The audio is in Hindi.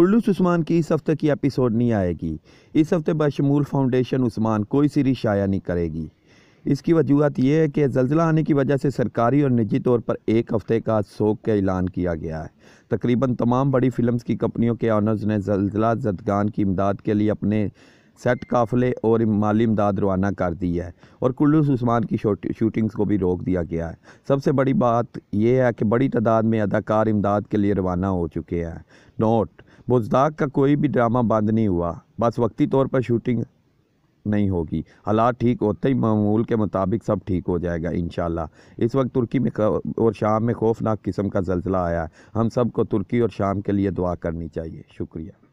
कुल्लूस उस्मान की इस हफ्ते की एपिसोड नहीं आएगी इस हफ्ते बशमूल फाउंडेशन उस्मान कोई सीरीज शाया नहीं करेगी इसकी वजूहत यह है कि जल्जला आने की वजह से सरकारी और निजी तौर पर एक हफ्ते का शोक का ऐलान किया गया है तकरीबन तमाम बड़ी फिल्म्स की कंपनियों के ऑनर्स ने जल्जला जदगान की इमदाद के लिए अपने सेट काफले और माली इमदाद रवाना कर दी है और कुल्लू उस्मान की शूटिंग्स को भी रोक दिया गया है सबसे बड़ी बात यह है कि बड़ी तादाद में अदाकार इमदाद के लिए रवाना हो चुके हैं नोट बुजदाक का कोई भी ड्रामा बंद नहीं हुआ बस वक्ती तौर पर शूटिंग नहीं होगी हालात ठीक होते ही मामूल के मुताबिक सब ठीक हो जाएगा इन इस वक्त तुर्की में और शाम में खौफनाक किस्म का जलसला आया है हम सबको तुर्की और शाम के लिए दुआ करनी चाहिए शुक्रिया